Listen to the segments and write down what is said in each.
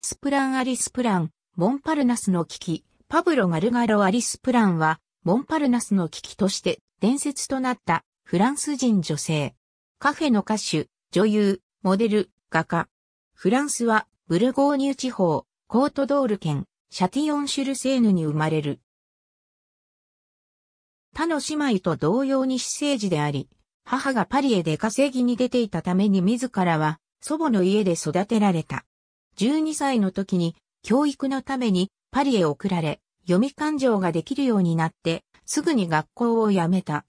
スプラン・アリスプラン、モンパルナスの危機、パブロ・ガルガロ・アリスプランは、モンパルナスの危機として伝説となったフランス人女性。カフェの歌手、女優、モデル、画家。フランスは、ブルゴーニュ地方、コートドール県、シャティオン・シュルセーヌに生まれる。他の姉妹と同様に私生児であり、母がパリへ出稼ぎに出ていたために自らは祖母の家で育てられた。12歳の時に教育のためにパリへ送られ、読み勘定ができるようになって、すぐに学校を辞めた。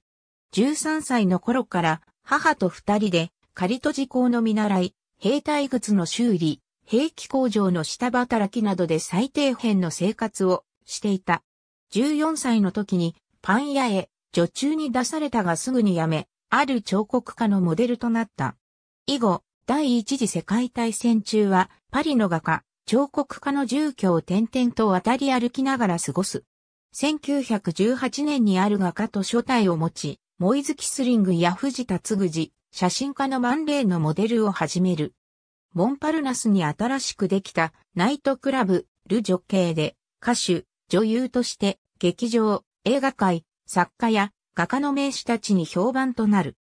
13歳の頃から母と二人で仮と時効の見習い、兵隊靴の修理、兵器工場の下働きなどで最低辺の生活をしていた。14歳の時にパン屋へ女中に出されたがすぐに辞め、ある彫刻家のモデルとなった。以後、第一次世界大戦中は、パリの画家、彫刻家の住居を点々と渡り歩きながら過ごす。1918年にある画家と書体を持ち、モイズ・キスリングや藤田嗣治、写真家のマンレーのモデルを始める。モンパルナスに新しくできたナイトクラブ、ル・ジョ系で、歌手、女優として、劇場、映画界、作家や画家の名手たちに評判となる。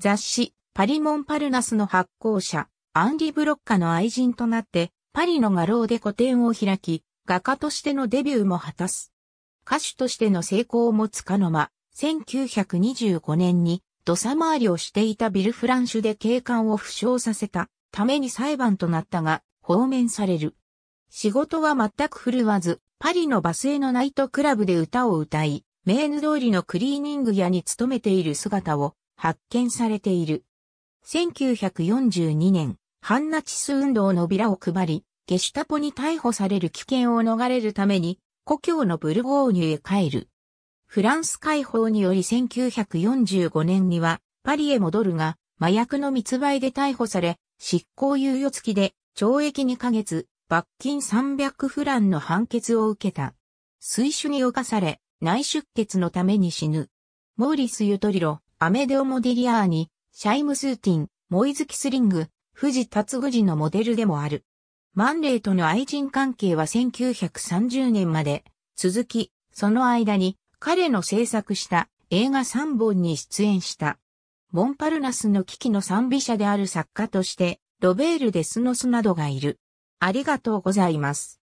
雑誌、パリモンパルナスの発行者、アンリ・ブロッカの愛人となって、パリの画廊で個展を開き、画家としてのデビューも果たす。歌手としての成功を持つかの間、1925年に土佐回りをしていたビル・フランシュで警官を負傷させたために裁判となったが、放免される。仕事は全く振るわず、パリのバスへのナイトクラブで歌を歌い、メーヌ通りのクリーニング屋に勤めている姿を発見されている。1942年、反ナチス運動のビラを配り、ゲシュタポに逮捕される危険を逃れるために、故郷のブルゴーニュへ帰る。フランス解放により1945年には、パリへ戻るが、麻薬の密売で逮捕され、執行猶予付きで、懲役2ヶ月、罰金300フランの判決を受けた。水種に侵され、内出血のために死ぬ。モーリス・ユトリロ、アメデオ・モディリアーニ、シャイムスーティン、モイズキスリング、藤達具時のモデルでもある。マンレイとの愛人関係は1930年まで続き、その間に彼の制作した映画3本に出演した。モンパルナスの危機の賛美者である作家として、ロベール・デスノスなどがいる。ありがとうございます。